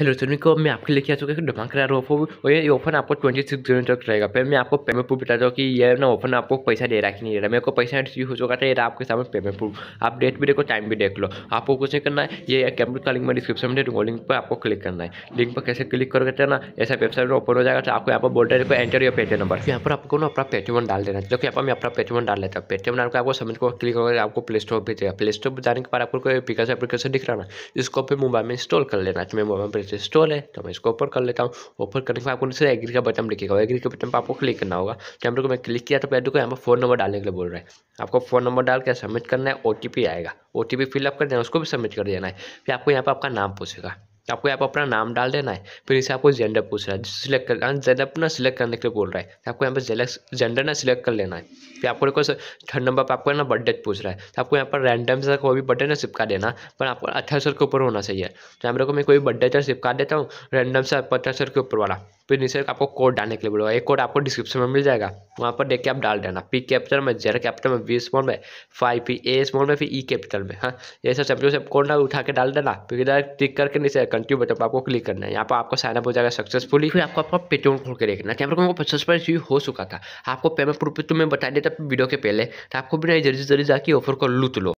hello सुनिए को मैं आपके लिए आ चुका हूँ धमाकेदार ऑफर और ये ऑफर आपको ट्वेंटी सिक्स जून तक रहेगा फिर मैं आपको पेमेंट प्रूफ बता दूँ कि ये ना ऑफर आपको पैसा दे रहा है कि नहीं दे रहा मेरे को पैसा रिसीव हो चुका था ये आपके सामने पेमेंट प्रूफ आप डेट भी देखो टाइम भी देख लो आपको कुछ नहीं करना है ये कैमरे का लिंक में डिस्क्रिप्शन में दे दूँगा लिंक पर आपको क्लिक करना है लिंक पर कैसे क्लिक करोगे तो ना ऐसा वेबसाइट में ओपन हो जाएगा तो आपको यहाँ पर बोल रहे हैं एंटर या पेटीएम नंबर यहाँ पर आपको ना अपना पेटीएम डाल देना जो कि यहाँ पर मैं अपना पेटीएम डाल लेता हूँ पेटीएम डाल के आपको समझ को क्लिक करोगे आपको प्ले स्टोर पर प्ले स्टोर पर जाने के बाद आपको पिकास एप्लीकेशन दिख रहा है इसको अपने मोबाइल में इंस्टॉल कर लेना है तो मैं मोबाइल पर से स्टोर है तो मैं इसको ओपन कर लेता हूँ ओपन करने के बाद आपको दूसरा एग्री का बटन लिखेगा एग्री के बटन पर आपको क्लिक करना होगा कैमरे को मैं क्लिक किया तो पहले देखो यहाँ पर फोन नंबर डालने के लिए बोल रहा है आपको फोन नंबर डाल के सबमिट करना है ओ आएगा ओ फिलअप कर देना उसको भी सबमिट कर देना है फिर आपको यहाँ पर आपका नाम पूछेगा आपको यहाँ पर अपना नाम डाल देना है फिर इसे आपको जेंडर पूछ रहा है सिलेक्ट कर जेंडर हाँ, अपना सिलेक्ट करने के लिए बोल रहा है तो आपको यहाँ पर जेंडर ना सिलेक्ट कर लेना है फिर आपको देखो थर्ड नंबर पर आपको ना बर्थडे पूछ रहा है तो आपको यहाँ पर रैंडम से कोई भी बर्थडे ना चिपका देना पर आपको अठारह के ऊपर होना चाहिए तो यहाँ पर मैं कोई बर्थडे चिपका देता हूँ रैंडम से अठारह के ऊपर वाला फिर नीचे आपको कोड डालने के लिए बोलेगा ये कोड आपको डिस्क्रिप्शन में मिल जाएगा वहाँ पर देख के आप डाल देना पी कैपिटल में जेड कैपिटल में बी स्मॉल में फाइव पी ए स्मॉल में फिर ई e कैपिटल में हाँ ये सब सब से कोड ना उठा के डाल देना फिर इधर क्लिक करके नीचे कंटिन्यू बटन पर आपको क्लिक करना है यहाँ पर आपको साइनअप हो जाएगा सक्सेसफुली फिर आपको आपका पेटीएम खोल के देखना कैमरे को पचास परसेंट यूज हो चुका था आपको पेमेंट प्रूफ तो मैं बता देता वीडियो के पहले तो आपको बिना जल्दी जल्दी जाके ऑफर को लूट लो